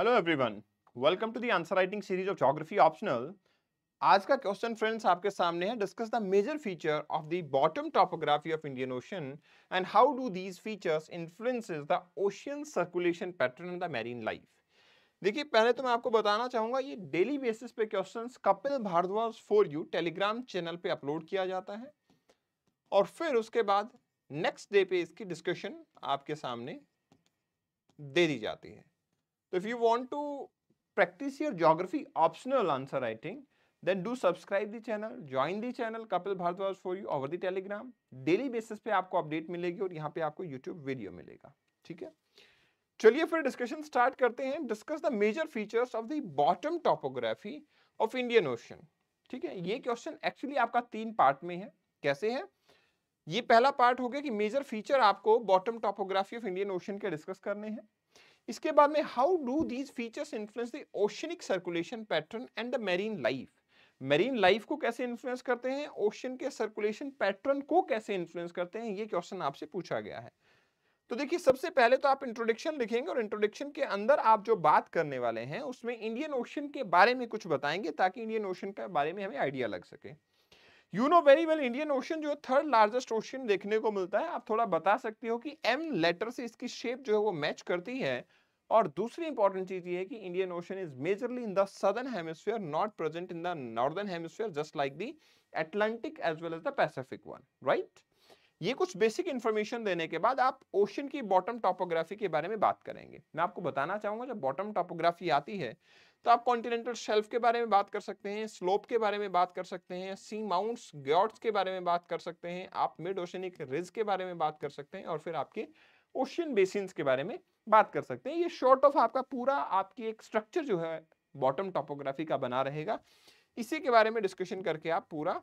hello everyone welcome to the answer writing series of geography optional आज का question friends आपके सामने है discuss the major feature of the bottom topography of Indian Ocean and how do these features influences the ocean circulation pattern in the marine life देखिए पहले तो मैं आपको बताना चाहूंगा ये डेली बेसिस पे question Kapil Bhardwaj for you Telegram channel पे अपलोड किया जाता है और फिर उसके बाद नेक्स्ट डे पे इसकी डिस्कशन आपके सामने दे दी जाती है तो if you want to practice your geography optional answer writing then do subscribe दी चैनल ज्वाइन दी channel Kapil Bhardwaj for you over the Telegram daily basis पे आपको अपडेट मिलेगी और यहाँ पे आपको यूट्यूब वीडियो मिलेगा ठीक है चलिए फिर डिस्कशन स्टार्ट करते हैं discuss the major features of the bottom topography of Indian Ocean ठीक है ये क्वेश्चन एक्चुअली आपका तीन पार्ट में है कैसे है ये पहला पार्ट हो गया कि मेजर फीचर आपको bottom topography of Indian Ocean के डिस्कस करने हैं इसके बाद में how do these features influence the oceanic circulation pattern and the marine life marine life को कैसे इन्फ्लुएंस करते हैं ओशन के सर्कुलेशन पैटर्न को कैसे इन्फ्लुएंस करते हैं ये क्वेश्चन आपसे पूछा गया है तो देखिए सबसे पहले तो आप इंट्रोडक्शन लिखेंगे और इंट्रोडक्शन के अंदर आप जो बात करने वाले हैं उसमें इंडियन ओशन के बारे में कुछ बताएंगे ताकि इंडियन ओशन के बारे में हमें आइडिया लग सके you know very well Indian Ocean जो थर्ड लार्जेस्ट ओशन देखने को मिलता है आप थोड़ा बता सकती हो कि एम लेटर से इसकी शेप जो है वो मैच करती है और दूसरी इंपॉर्टेंट चीज ये है कि Indian Ocean is majorly in the southern hemisphere not present in the northern hemisphere just like the Atlantic as well as the Pacific one right ये कुछ बेसिक इंफॉर्मेशन देने के बाद आप ओशन की बॉटम टॉपोग्राफी के बारे में बात करेंगे मैं आपको बताना चाहूंगा जब बॉटम टॉपोग्राफी आती है तो आप कॉन्टिनेंटल शेल्फ के बारे में बात कर सकते हैं स्लोप के बारे में बात कर सकते हैं सी माउंट्स गॉड्स के बारे में बात कर सकते हैं आप मिड ओशनिक रिज के बारे में बात कर सकते हैं और फिर आपके ओशियन बेसिन के बारे में बात कर सकते हैं ये शॉर्ट ऑफ आपका पूरा आपकी एक स्ट्रक्चर जो है बॉटम टॉपोग्राफी का बना रहेगा इसी के बारे में डिस्कशन करके आप पूरा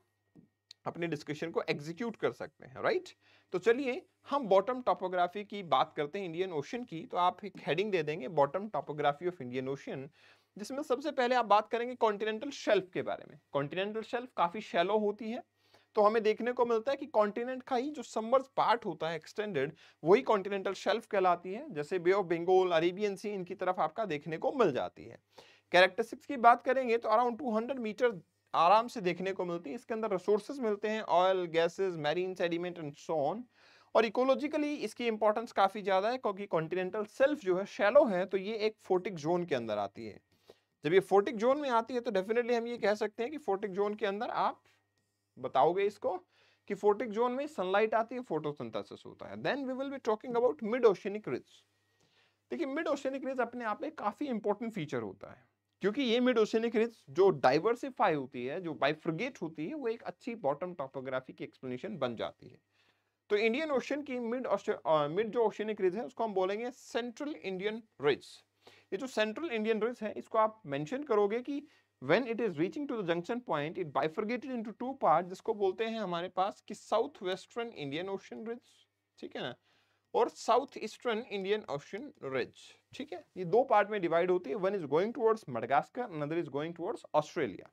अपने डिस्कशन को एग्जीक्यूट कर सकते हैं राइट तो चलिए हम बॉटम टॉपोग्राफी की बात करते हैं इंडियन ओशन की तो आप एक हेडिंग दे देंगे bottom topography of Indian Ocean जिसमें सबसे पहले आप बात करेंगे कॉन्टिनेंटल शेल्फ के बारे में कॉन्टिनेंटल शेल्फ काफ़ी शेलो होती है तो हमें देखने को मिलता है कि कॉन्टिनेंट का ही जो समर्स पार्ट होता है एक्सटेंडेड वही कॉन्टिनेंटल शेल्फ कहलाती है जैसे bay of Bengal Arabian Sea इनकी तरफ आपका देखने को मिल जाती है कैरेक्टरिस्टिक्स की बात करेंगे तो अराउंड हंड्रेड मीटर आराम से देखने को मिलती है इसके अंदर रिसोर्सेज मिलते हैं oil gases marine sediment and सोन और इकोलॉजिकली इसकी इंपॉर्टेंस काफ़ी ज़्यादा है क्योंकि कॉन्टिनेंटल सेल्फ जो है शेलो है तो ये एक फोर्टिक जोन के अंदर आती है जब ये फोर्टिक जोन में आती है तो डेफिनेटली हम ये कह सकते हैं कि फोर्टिक जोन के अंदर आप बताओगे इसको कि फोर्टिक जोन में सनलाइट आती है फोटोसिंथेसिस होता है then we will be talking about mid oceanic ridge देखिए मिड ओशनिक रिज अपने आप में काफ़ी इंपॉर्टेंट फीचर होता है क्योंकि ये मिड ओशनिक रिज जो डाइवर्सिफाई होती है जो बाइफ्रगेट होती है वो एक अच्छी बॉटम टॉपोग्राफी की एक्सप्लेनेशन बन जाती है तो इंडियन ओशन की मिड मिड जो ओशनिक रिज है उसको हम बोलेंगे सेंट्रल इंडियन रिज ये जो सेंट्रल इंडियन रिज है इसको आप मेंशन करोगे कि when it is reaching to the junction point it bifurcated into two part जिसको बोलते हैं हमारे पास कि south western Indian Ocean ridge ठीक है ना और south eastern Indian Ocean ridge ठीक है ये दो पार्ट में डिवाइड होती है one is going towards Madagascar another is going towards Australia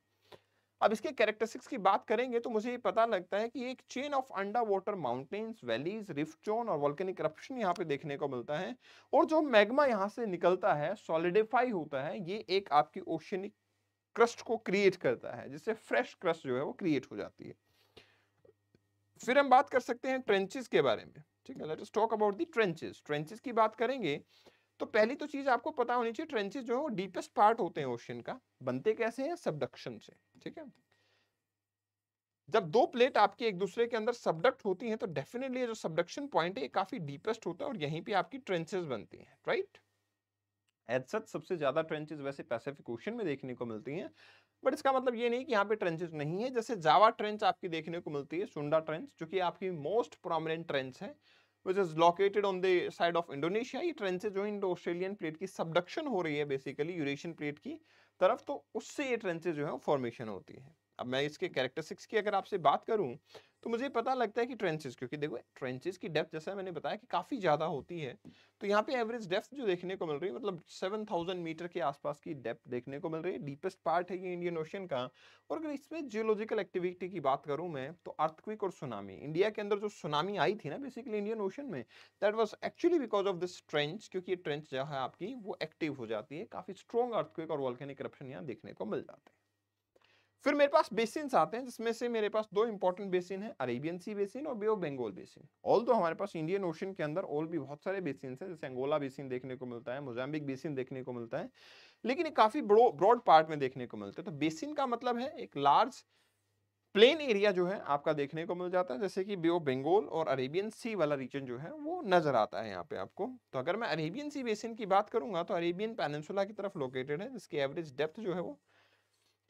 अब इसके कैरेक्टरिस्टिक्स की बात करेंगे तो मुझे ये पता लगता है कि एक chain of underwater mountains valleys रिफ्टोन और वॉल्केनिक करप्शन यहाँ पे देखने को मिलता है और जो मैग्मा यहाँ से निकलता है सॉलिडिफाई होता है ये एक आपकी ओशनिक क्रस्ट को क्रिएट करता है जिससे फ्रेश क्रस्ट जो है वो क्रिएट हो जाती है फिर हम बात कर सकते हैं ट्रेंचेस के बारे में ठीक है let talk about the trenches trenches की बात करेंगे तो पहली तो चीज आपको पता होनी चाहिए ट्रेंचेस जो है वो डीपेस्ट पार्ट होते हैं ओशन का बनते कैसे हैं सबडक्शन से ठीक है जब दो प्लेट आपके एक दूसरे के अंदर सबडक्ट होती हैं तो डेफिनेटली जो सबडक्शन पॉइंट है ये काफी डीपेस्ट होता है और यहीं पे आपकी ट्रेंचेस बनती हैं राइट एज सबसे ज्यादा ट्रेंचेस वैसे पैसिफिक ओशन में देखने को मिलती हैं बट इसका मतलब ये नहीं कि यहाँ पे ट्रेंचेस नहीं है जैसे जावा ट्रेंच आपकी देखने को मिलती है सुंडा ट्रेंच जो कि आपकी मोस्ट प्रोमिनेंट ट्रेंच है which is located on the side of Indonesia ये ट्रेन से जो इंडो ऑस्ट्रेलियन प्लेट की सबडक्शन हो रही है बेसिकली यूरेशियन प्लेट की तरफ तो उससे ये ट्रेन से जो है फॉर्मेशन होती है अब मैं इसके कैरेक्टरिस्टिक्स की अगर आपसे बात करूं तो मुझे पता लगता है कि ट्रेंचेस क्योंकि देखो ट्रेंचेस की डेप्थ जैसा मैंने बताया कि काफ़ी ज़्यादा होती है तो यहाँ पे एवरेज डेप्थ जो देखने को मिल रही है मतलब 7000 मीटर के आसपास की डेप्थ देखने को मिल रही है डीपेस्ट पार्ट है ये इंडियन ओशन का और अगर इसमें जियोलॉजिकल एक्टिविटी की बात करूँ मैं तो अर्थक्विक और सुनामी इंडिया के अंदर जो सुनामी आई थी ना बेसिकली इंडियन ओशन में that was actually because of this trench क्योंकि ये ट्रेंच जो है आपकी वो एक्टिव हो जाती है काफ़ी स्ट्रॉन्ग अर्थक्विक और वॉल्केनिक करप्शन यहाँ देखने को मिल जाते हैं फिर मेरे पास बेसिन आते हैं जिसमें से मेरे पास दो इंपॉर्टेंट बेसिन है अरेबियन सी बेसिन और bay of Bengal basin all तो हमारे पास इंडियन ओशन के अंदर ऑल भी बहुत सारे बेसिन है जैसे अंगोला बेसिन देखने को मिलता है मोजाम्बिक बेसिन देखने को मिलता है लेकिन ये काफी ब्रॉड पार्ट में देखने को मिलता है तो बेसिन का मतलब है एक लार्ज प्लेन एरिया जो है आपका देखने को मिल जाता है जैसे कि बे ऑफ बंगाल और अरेबियन सी वाला रीजन जो है वो नजर आता है यहाँ पे आपको तो अगर मैं अरेबियन सी बेसिन की बात करूंगा तो अरेबियन पेनसुला की तरफ लोकेटेड है जिसकी एवरेज डेप्थ जो है वो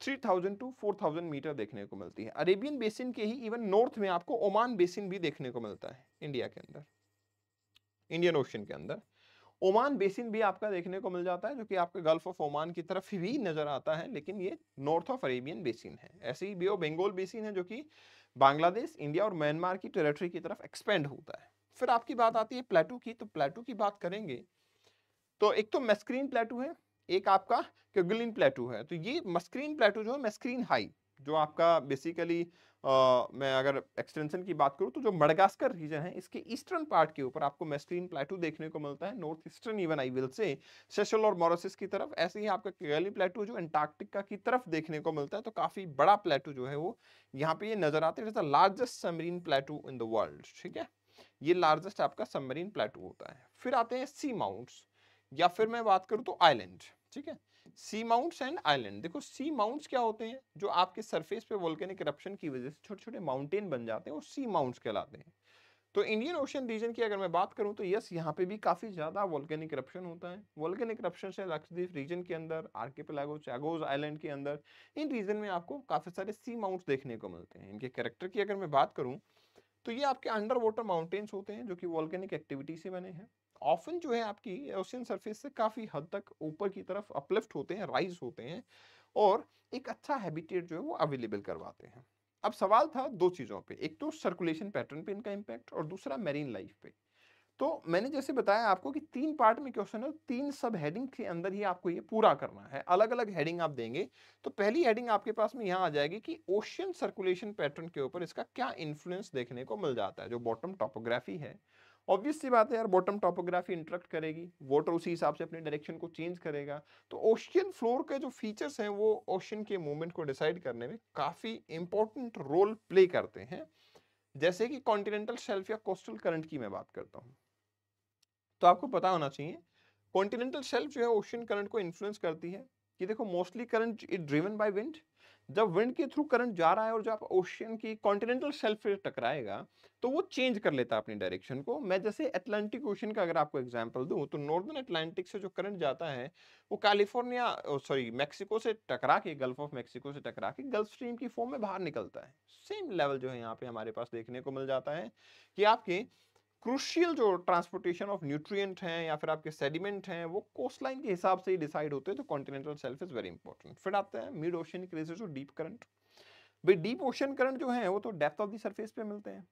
three thousand to four thousand metre देखने को मिलती है अरेबियन बेसिन के ही इवन नॉर्थ में आपको ओमान बेसिन भी देखने को मिलता है इंडिया के अंदर इंडियन ओशन के अंदर ओमान बेसिन भी आपका देखने को मिल जाता है जो कि आपके गल्फ ऑफ ओमान की तरफ भी नज़र आता है लेकिन ये नॉर्थ ऑफ अरेबियन बेसिन है ऐसे ही बे ऑफ बंगाल बेसिन है जो कि बांग्लादेश इंडिया और म्यांमार की टेरिटरी की तरफ एक्सपेंड होता है फिर आपकी बात आती है प्लेटू की तो प्लेटू की बात करेंगे तो एक तो मेस्क्रीन प्लेटू है एक आपका क्योगलिन प्लेटू है तो ये मस्क्रीन प्लेटू जो है मस्क्रीन हाई जो आपका बेसिकली आ, मैं अगर एक्सटेंशन की बात करूँ तो जो मडगास्कर रीजन है इसके ईस्टर्न पार्ट के ऊपर आपको मैस्क्रीन प्लेटू देखने को मिलता है north eastern even I will say Seychelles और मॉरिसस की तरफ ऐसे ही आपका कैली प्लेटू जो एंटार्क्टिका की तरफ देखने को मिलता है तो काफ़ी बड़ा प्लेटू जो है वो यहाँ पे ये नजर आता है it is the largest submarine plateau in the world ठीक है ये लार्जेस्ट आपका सबमरीन प्लेटू होता है फिर आते हैं सी माउंट्स या फिर मैं बात करूँ तो आइलैंड ठीक है सी माउंट्स एंड आइलैंड देखो सी माउंट्स क्या होते हैं जो आपके सरफेस पे वोल्केनिक करप्शन की वजह से छोटे छोटे माउंटेन बन जाते हैं वो सी माउंट्स कहलाते हैं तो इंडियन ओशन रीजन की अगर मैं बात करूं तो यस यहाँ पे भी काफ़ी ज़्यादा वोल्केनिक करप्शन होता है वोल्केनिक करप्शन से लक्षद्वीप रीजन के अंदर आर्केपेलागो चैगोज आइलैंड के अंदर इन रीजन में आपको काफ़ी सारे सी माउंट्स देखने को मिलते हैं इनके करेक्टर की अगर मैं बात करूँ तो ये आपके अंडर वाटर माउंटेन्स होते हैं जो कि वॉल्केनिक एक्टिविटी से बने हैं ऑफन जो है आपकी ओशियन सरफेस से काफ़ी हद तक ऊपर की तरफ अपलिफ्ट होते हैं राइज होते हैं और एक अच्छा हैबिटेट जो है वो अवेलेबल करवाते हैं अब सवाल था दो चीज़ों पे एक तो सर्कुलेशन पैटर्न पे इनका इम्पैक्ट और दूसरा मेरीन लाइफ पे तो मैंने जैसे बताया आपको कि तीन पार्ट में क्वेश्चन है तीन सब हेडिंग के अंदर ही आपको ये पूरा करना है अलग अलग हेडिंग आप देंगे तो पहली हेडिंग आपके पास में यहाँ आ जाएगी कि ओशियन सर्कुलेशन पैटर्न के ऊपर इसका क्या इन्फ्लुएंस देखने को मिल जाता है जो बॉटम टॉपोग्राफी है ऑब्वियस सी बात है यार बॉटम टॉपोग्राफी इंट्रैक्ट करेगी वाटर उसी हिसाब से अपने डायरेक्शन को चेंज करेगा तो ओशियन फ्लोर के जो फीचर्स हैं वो ओशियन के मूवमेंट को डिसाइड करने में काफ़ी इंपॉर्टेंट रोल प्ले करते हैं जैसे कि कॉन्टिनेंटल शेल्फ या कोस्टल करंट की मैं बात करता हूँ तो आपको पता होना चाहिए कॉन्टिनेंटल शेल्फ जो है ओशियन करंट को इन्फ्लुएंस करती है कि देखो mostly current is driven by wind जब विंड के थ्रू करंट जा रहा है और जब ओशियन की कॉन्टिनेंटल सेल्फ से टकराएगा तो वो चेंज कर लेता है अपनी डायरेक्शन को मैं जैसे अटलांटिक ओशन का अगर आपको एग्जांपल दूं तो नॉर्दर्न अटलांटिक से जो करंट जाता है वो कैलिफोर्निया सॉरी मैक्सिको से टकरा के गल्फ ऑफ मैक्सिको से टकरा के गल्फ स्ट्रीम की फॉर्म में बाहर निकलता है सेम लेवल जो है यहाँ पे हमारे पास देखने को मिल जाता है कि आपके क्रूशियल जो ट्रांसपोर्टेशन ऑफ न्यूट्रिएंट हैं या फिर आपके सेडिमेंट हैं वो कोस्ट लाइन के हिसाब से ही डिसाइड होते हैं तो continental shelf is very important फिर आते हैं मिड ओशन क्रेजेज और डीप करंट भाई डीप ओशन करंट जो है वो तो डेप्थ ऑफ द सर्फेस पे मिलते हैं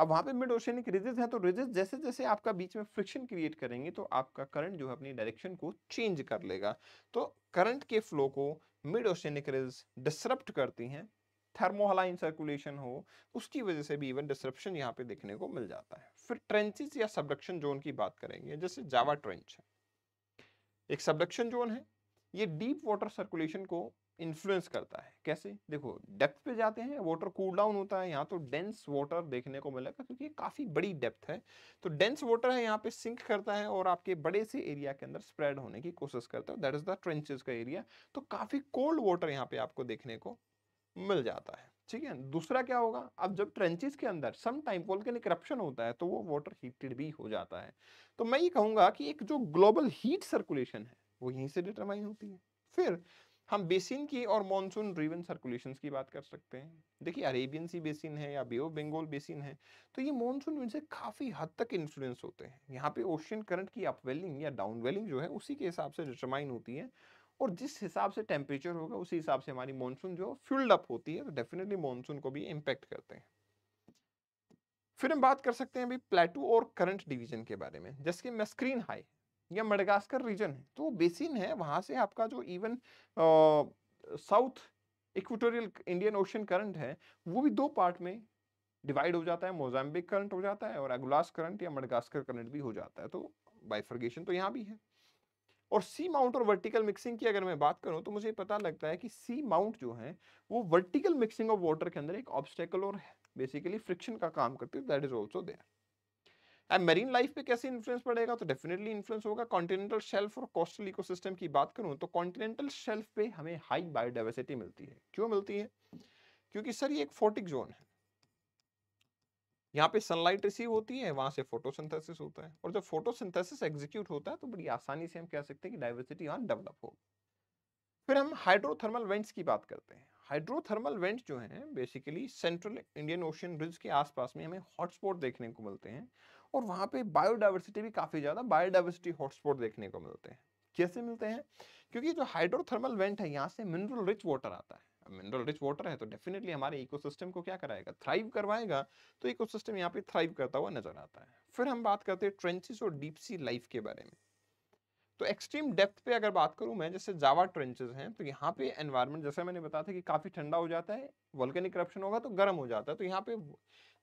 अब वहाँ पे मिड ओशनिक रिजेज हैं तो रिजेज जैसे जैसे आपका बीच में फ्रिक्शन क्रिएट करेंगे तो आपका करंट जो है अपनी डायरेक्शन को चेंज कर लेगा तो करंट के फ्लो को मिड ओशनिक रिज डिसरप्ट करती हैं थर्मोहलाइन सर्कुलेशन हो उसकी वजह से भी इवन डिस्ट्रप्शन यहाँ पे देखने को मिल जाता है फिर ट्रेंचेस या सबडक्शन जोन की बात करेंगे जैसे जावा ट्रेंच है एक सबडक्शन जोन है ये डीप वाटर सर्कुलेशन को इन्फ्लुएंस करता है कैसे देखो डेप्थ पे जाते हैं वाटर कूल डाउन होता है यहाँ तो डेंस वाटर देखने को मिलेगा क्योंकि ये काफ़ी बड़ी डेप्थ है तो डेंस वाटर है यहाँ पे सिंक करता है और आपके बड़े से एरिया के अंदर स्प्रेड होने की कोशिश करता है दैट इज द ट्रेंचेस का एरिया तो काफ़ी कोल्ड वाटर यहाँ पे आपको देखने को मिल जाता है ठीक है दूसरा क्या होगा अब जब ट्रेंचेस के अंदर सम टाइम वोल्केनिक करप्शन होता है तो वो वाटर हीटेड भी हो जाता है तो मैं ये कहूंगा कि एक जो ग्लोबल हीट सर्कुलेशन है वो यहीं से डिटरमाइन होती है फिर हम बेसिन की और मॉनसून ड्रीवन सर्कुलेशन की बात कर सकते हैं देखिए अरेबियन सी बेसिन है या बेओ बेंगोल बेसिन है तो ये मानसून इनसे काफ़ी हद तक इन्फ्लुएंस होते हैं यहाँ पे ओशियन करंट की अपवेलिंग या डाउनवेलिंग जो है उसी के हिसाब से डिटरमाइन होती है और जिस हिसाब से टेम्परेचर होगा उसी हिसाब से हमारी मानसून जो फिल्ड अप होती है तो डेफिनेटली मानसून को भी इम्पेक्ट करते हैं फिर हम बात कर सकते हैं अभी प्लेटू और करंट डिवीजन के बारे में जैसे कि मेस्क्रीन हाई या मडगास्कर रीजन है तो बेसिन है वहाँ से आपका जो even south equatorial Indian Ocean current है वो भी दो पार्ट में डिवाइड हो जाता है मोजाम्बिक करंट हो जाता है और एगुलास करंट या मडगास्कर करंट भी हो जाता है तो बाइफर्गेशन तो यहाँ भी है और सी माउंट और वर्टिकल मिक्सिंग की अगर मैं बात करूं तो मुझे पता लगता है कि सी माउंट जो है वो वर्टिकल मिक्सिंग ऑफ वाटर के अंदर एक ऑब्स्टेकल और बेसिकली फ्रिक्शन का काम करती है that is also there and marine life पे कैसे इन्फ्लुएंस पड़ेगा तो डेफिनेटली इन्फ्लुएंस होगा कॉन्टिनेंटल शेल्फ और कोस्टल इकोसिस्टम की बात करूं तो कॉन्टिनेंटल शेल्फ पे हमें हाई बायोडाइवर्सिटी मिलती है क्यों मिलती है क्योंकि सर ये एक फोर्टिक जोन है यहाँ पे सनलाइट रिसीव होती है वहां से फोटोसिंथेसिस होता है और जब फोटोसिंथेसिस एग्जीक्यूट होता है तो बड़ी आसानी से हम कह सकते हैं कि डाइवर्सिटी यहाँ डेवलप हो फिर हम हाइड्रोथर्मल वेंट्स की बात करते हैं हाइड्रोथर्मल वेंट जो हैं basically central Indian Ocean ridge के आसपास में हमें हॉटस्पॉट देखने को मिलते हैं और वहाँ पे बायोडाइवर्सिटी भी काफ़ी ज़्यादा बायोडाइवर्सिटी हॉटस्पॉट देखने को मिलते हैं कैसे मिलते हैं क्योंकि जो हाइड्रोथर्मल वेंट है यहाँ से मिनरल रिच वाटर आता है मिनरल रिच वाटर है तो डेफिनेटली हमारे इकोसिस्टम को क्या कराएगा थ्राइव करवाएगा तो इकोसिस्टम यहाँ पे थ्राइव करता हुआ नजर आता है फिर हम बात करते हैं ट्रेंचेस और डीप सी लाइफ के बारे में तो एक्सट्रीम डेप्थ पे अगर बात करूं मैं जैसे जावा ट्रेंचेस हैं तो यहाँ पे एनवायरनमेंट जैसे मैंने बताया था कि काफ़ी ठंडा हो जाता है वॉल्केनिक करप्शन होगा तो गर्म हो जाता है तो यहाँ पे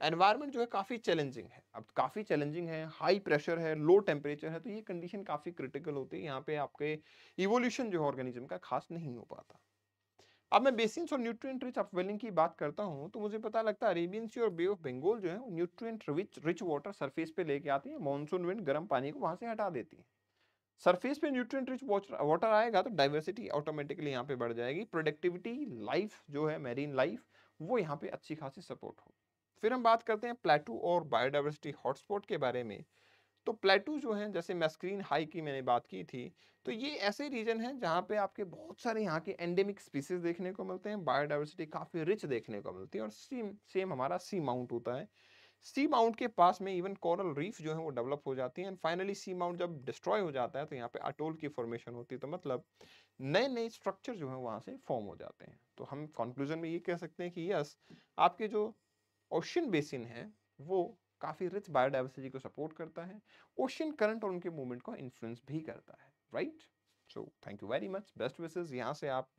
एनवायरनमेंट जो है काफ़ी चैलेंजिंग है अब काफ़ी चैलेंजिंग है हाई प्रेशर है लो टेम्परेचर है तो ये कंडीशन काफ़ी क्रिटिकल होती है यहाँ पे आपके इवोल्यूशन जो है ऑर्गेनिज्म का खास नहीं हो पाता अब मैं बेसिन्स और न्यूट्रिएंट रिच अपवेलिंग की बात करता हूँ तो मुझे पता लगता है अरेबियन सी और बे ऑफ बंगाल जो है nutrient rich rich water surface पे लेके आती है मानसून विंड गर्म पानी को वहाँ से हटा देती है सरफेस पे न्यूट्रिएंट रिच वाटर आएगा तो डाइवर्सिटी ऑटोमेटिकली यहाँ पे बढ़ जाएगी प्रोडक्टिविटी लाइफ जो है मेरीन लाइफ वो यहाँ पे अच्छी खासी सपोर्ट हो फिर हम बात करते हैं प्लेटू और बायोडाइवर्सिटी हॉटस्पॉट के बारे में तो प्लेटू जो है जैसे मैस्क्रीन हाई की मैंने बात की थी तो ये ऐसे रीजन हैं जहाँ पे आपके बहुत सारे यहाँ के एंडेमिक स्पीसीज देखने को मिलते हैं बायोडाइवर्सिटी काफ़ी रिच देखने को मिलती है और सेम सेम हमारा सी माउंट होता है सी माउंट के पास में इवन कोरल रीफ जो है वो डेवलप हो जाती है एंड फाइनली सी माउंट जब डिस्ट्रॉय हो जाता है तो यहाँ पे अटोल की फॉर्मेशन होती है तो मतलब नए नए स्ट्रक्चर जो है वहाँ से फॉर्म हो जाते हैं तो हम कंक्लूजन में ये कह सकते हैं कि यस आपके जो ओशन बेसिन है वो काफ़ी रिच बायोडाइवर्सिटी को सपोर्ट करता है ओशियन करंट और उनके मूवमेंट को इन्फ्लुएंस भी करता है right so thank you very much best wishes यहाँ से आप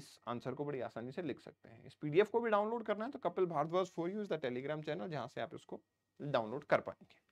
इस आंसर को बड़ी आसानी से लिख सकते हैं इस पीडीएफ को भी डाउनलोड करना है तो Kapil Bhardwaj for you is the Telegram channel जहाँ से आप इसको डाउनलोड कर पाएंगे